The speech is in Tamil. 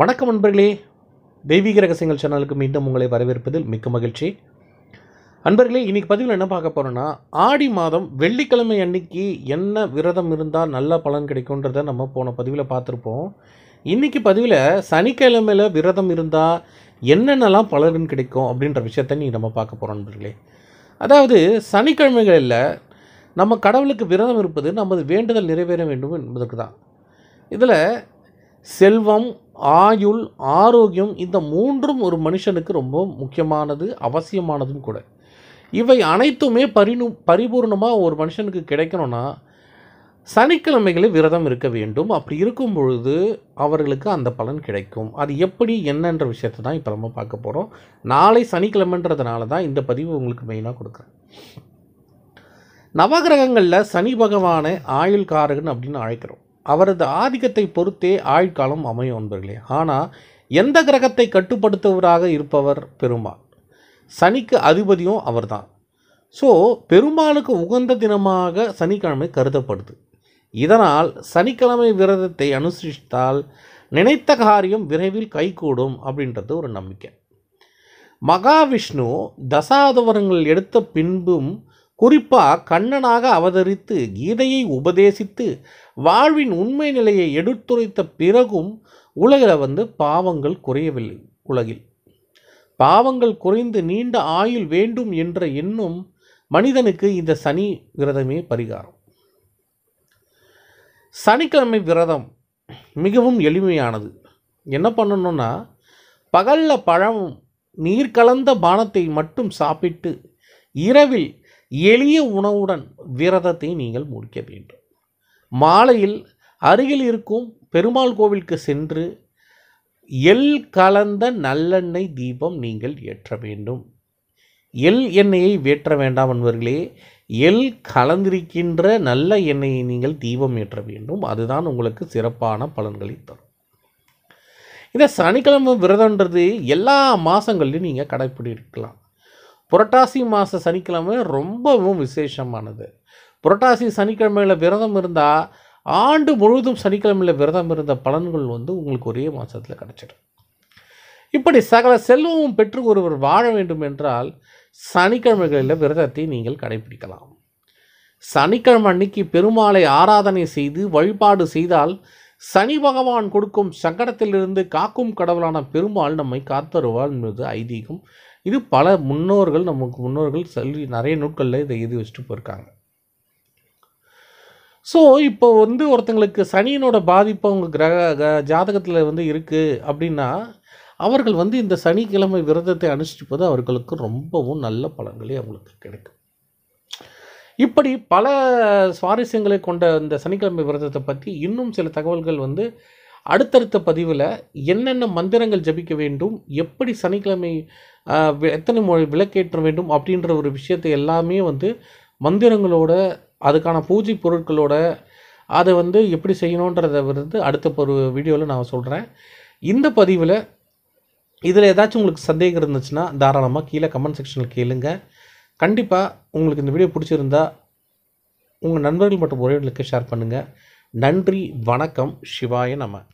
வணக்கம் நண்பர்களே தெய்வீக ரகசியங்கள் சேனலுக்கு மீண்டும் உங்களை வரவேற்பதில் மிக்க மகிழ்ச்சி அன்பர்களே இன்றைக்கி பதிவில் என்ன பார்க்க போகிறோன்னா ஆடி மாதம் வெள்ளிக்கிழமை அன்னைக்கு என்ன விரதம் இருந்தால் நல்ல பலன் கிடைக்கும்ன்றத நம்ம போன பதிவில் பார்த்துருப்போம் இன்றைக்கி பதிவில் சனிக்கிழமையில் விரதம் இருந்தால் என்னென்னலாம் பலன் கிடைக்கும் அப்படின்ற விஷயத்த நீ நம்ம பார்க்க போகிறோம் நண்பர்களே அதாவது சனிக்கிழமைகளில் நம்ம கடவுளுக்கு விரதம் இருப்பது நமது வேண்டுதல் நிறைவேற வேண்டும் என்பதற்கு தான் இதில் செல்வம் ஆயுள் ஆரோக்கியம் இந்த மூன்றும் ஒரு மனுஷனுக்கு ரொம்ப முக்கியமானது அவசியமானதும் கூட இவை அனைத்துமே பரிணு பரிபூர்ணமாக ஒரு மனுஷனுக்கு கிடைக்கணும்னா சனிக்கிழமைகளில் விரதம் இருக்க வேண்டும் அப்படி இருக்கும் பொழுது அவர்களுக்கு அந்த பலன் கிடைக்கும் அது எப்படி என்னன்ற விஷயத்தை தான் இப்போ நம்ம பார்க்க போகிறோம் நாளை சனிக்கிழமைன்றதுனால தான் இந்த பதிவு உங்களுக்கு மெயினாக கொடுக்குறேன் நவகிரகங்களில் சனி பகவானை ஆயுள் காரகன் அப்படின்னு அழைக்கிறோம் அவரது ஆதிக்கத்தை பொறுத்தே ஆழ்காலம் அமையும் என்பர்களே ஆனால் எந்த கிரகத்தை கட்டுப்படுத்துவராக இருப்பவர் பெருமாள் சனிக்கு அதிபதியும் அவர்தான் ஸோ பெருமாளுக்கு உகந்த தினமாக சனிக்கிழமை கருதப்படுது இதனால் சனிக்கிழமை விரதத்தை அனுசரித்தால் நினைத்த காரியம் விரைவில் கைகூடும் அப்படின்றது ஒரு நம்பிக்கை மகாவிஷ்ணு தசாதவரங்கள் எடுத்த பின்பும் குறிப்பாக கண்ணனாக அவதரித்து கீதையை உபதேசித்து வாழ்வின் உண்மை நிலையை எடுத்துரைத்த பிறகும் உலகில் வந்து பாவங்கள் குறையவில்லை உலகில் பாவங்கள் குறைந்து நீண்ட ஆயுள் வேண்டும் என்ற எண்ணும் மனிதனுக்கு இந்த சனி விரதமே பரிகாரம் சனிக்கிழமை விரதம் மிகவும் எளிமையானது என்ன பண்ணணும்னா பகலில் பழம் நீர் கலந்த பானத்தை மட்டும் சாப்பிட்டு இரவில் எளிய உணவுடன் விரதத்தை நீங்கள் முடிக்க வேண்டும் மாலையில் அருகில் இருக்கும் பெருமாள் கோவிலுக்கு சென்று எல் கலந்த நல்லெண்ணெய் தீபம் நீங்கள் ஏற்ற வேண்டும் எல் எண்ணெயை வேற்ற வேண்டாம் என்பவர்களே எல் கலந்திருக்கின்ற நல்ல எண்ணெயை நீங்கள் தீபம் ஏற்ற வேண்டும் அதுதான் உங்களுக்கு சிறப்பான பலன்களை தரும் இந்த சனிக்கிழமை விரதன்றது எல்லா மாதங்கள்லையும் நீங்கள் கடைப்பிடிக்கலாம் புரட்டாசி மாத சனிக்கிழமை ரொம்பவும் விசேஷமானது புரட்டாசி சனிக்கிழமையில் விரதம் இருந்தால் ஆண்டு முழுவதும் சனிக்கிழமையில் விரதம் இருந்த பலன்கள் வந்து உங்களுக்கு ஒரே மாதத்தில் கிடச்சிடும் இப்படி சகல செல்வமும் பெற்று ஒருவர் வாழ வேண்டும் என்றால் சனிக்கிழமைகளில் விரதத்தை நீங்கள் கடைபிடிக்கலாம் சனிக்கிழமை அன்னைக்கு பெருமாளை ஆராதனை செய்து வழிபாடு செய்தால் சனி பகவான் கொடுக்கும் சங்கடத்திலிருந்து காக்கும் கடவுளான பெருமாள் நம்மை காத்தருவாள் என்பது ஐதீகம் இது பல முன்னோர்கள் நமக்கு முன்னோர்கள் சொல்லி நிறைய நூட்களில் இதை எழுதி வச்சுட்டு போயிருக்காங்க ஸோ இப்போ வந்து ஒருத்தங்களுக்கு சனியினோட பாதிப்பு அவங்க கிரக ஜாதகத்தில் வந்து இருக்குது அப்படின்னா அவர்கள் வந்து இந்த சனிக்கிழமை விரதத்தை அனுஷ்டிப்பது அவர்களுக்கு ரொம்பவும் நல்ல பலன்களே அவங்களுக்கு கிடைக்கும் இப்படி பல சுவாரஸ்யங்களை கொண்ட இந்த சனிக்கிழமை விரதத்தை பற்றி இன்னும் சில தகவல்கள் வந்து அடுத்தடுத்த பதிவில் என்னென்ன மந்திரங்கள் ஜபிக்க வேண்டும் எப்படி சனிக்கிழமை எத்தனை மொழி விளக்கேற்ற வேண்டும் அப்படின்ற ஒரு விஷயத்தை எல்லாமே வந்து மந்திரங்களோட அதுக்கான பூஜை பொருட்களோட அதை வந்து எப்படி செய்யணுன்றத வந்து அடுத்த ஒரு வீடியோவில் நான் சொல்கிறேன் இந்த பதிவில் இதில் ஏதாச்சும் உங்களுக்கு சந்தேகம் இருந்துச்சுன்னா தாராளமாக கீழே கமெண்ட் செக்ஷனில் கேளுங்கள் கண்டிப்பாக உங்களுக்கு இந்த வீடியோ பிடிச்சிருந்தா உங்கள் நண்பர்கள் மற்றும் உறவினர்களுக்கு ஷேர் பண்ணுங்கள் நன்றி வணக்கம் சிவாய நம்ம